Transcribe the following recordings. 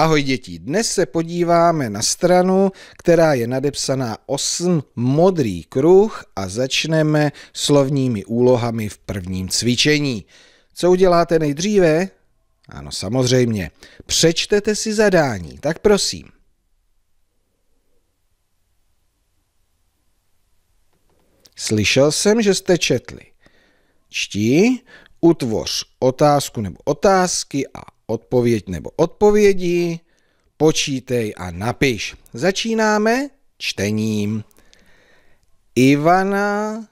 Ahoj děti, dnes se podíváme na stranu, která je nadepsaná 8 modrý kruh a začneme slovními úlohami v prvním cvičení. Co uděláte nejdříve? Ano, samozřejmě. Přečtete si zadání, tak prosím. Slyšel jsem, že jste četli. Čti, utvoř otázku nebo otázky a odpověď nebo odpovědi, počítej a napiš. Začínáme čtením. Ivana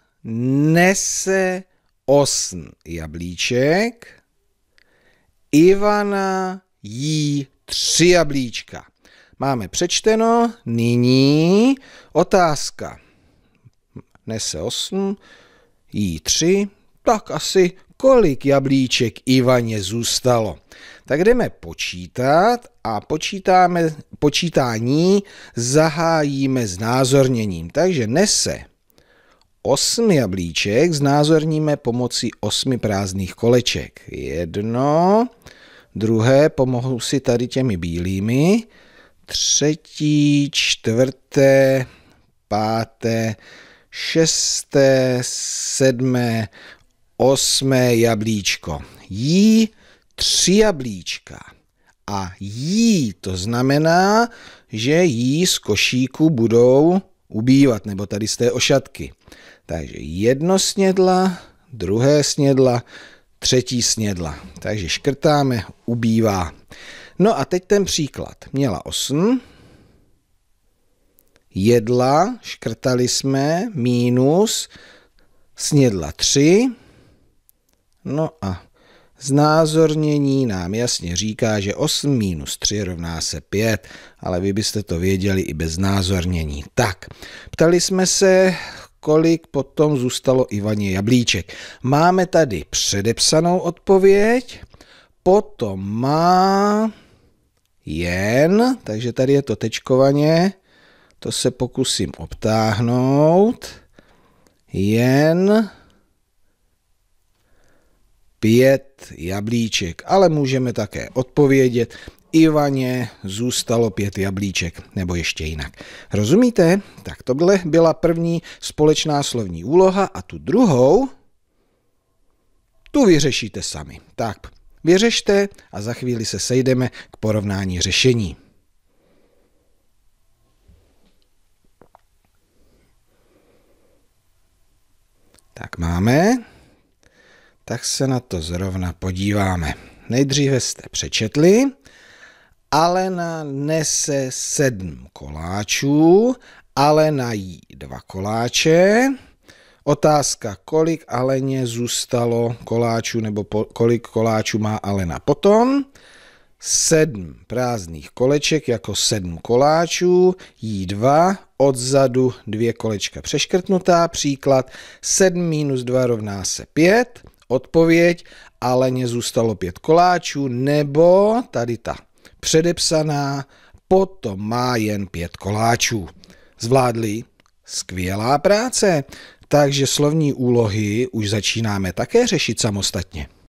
nese osm jablíček. Ivana jí tři jablíčka. Máme přečteno, nyní otázka. Nese osm, jí tři, tak asi kolik jablíček Ivaně zůstalo. Tak jdeme počítat a počítáme, počítání zahájíme s názorněním. Takže nese 8 jablíček znázorníme pomocí 8 prázdných koleček. Jedno, druhé pomohu si tady těmi bílými, třetí, čtvrté, páté, šesté, sedmé, osmé jablíčko. Jí tři jablíčka. A jí to znamená, že jí z košíku budou ubývat, nebo tady z té ošatky. Takže jedno snědla, druhé snědla, třetí snědla. Takže škrtáme, ubývá. No a teď ten příklad. Měla 8, jedla, škrtali jsme, mínus, snědla 3, No a znázornění nám jasně říká, že 8 minus 3 rovná se 5, ale vy byste to věděli i bez znázornění. Tak, ptali jsme se, kolik potom zůstalo Ivaně Jablíček. Máme tady předepsanou odpověď, potom má jen, takže tady je to tečkovaně, to se pokusím obtáhnout, jen pět jablíček, ale můžeme také odpovědět, Ivaně zůstalo pět jablíček, nebo ještě jinak. Rozumíte? Tak tohle byla první společná slovní úloha a tu druhou, tu vyřešíte sami. Tak, vyřešte a za chvíli se sejdeme k porovnání řešení. Tak máme tak se na to zrovna podíváme. Nejdříve jste přečetli, Alena nese sedm koláčů, Alena jí dva koláče. Otázka, kolik Aleně zůstalo koláčů nebo po, kolik koláčů má Alena potom. Sedm prázdných koleček jako sedm koláčů, jí dva, odzadu dvě kolečka přeškrtnutá, příklad 7 minus 2 rovná se 5, odpověď, ale mě zůstalo pět koláčů, nebo tady ta předepsaná, potom má jen pět koláčů. Zvládli? Skvělá práce! Takže slovní úlohy už začínáme také řešit samostatně.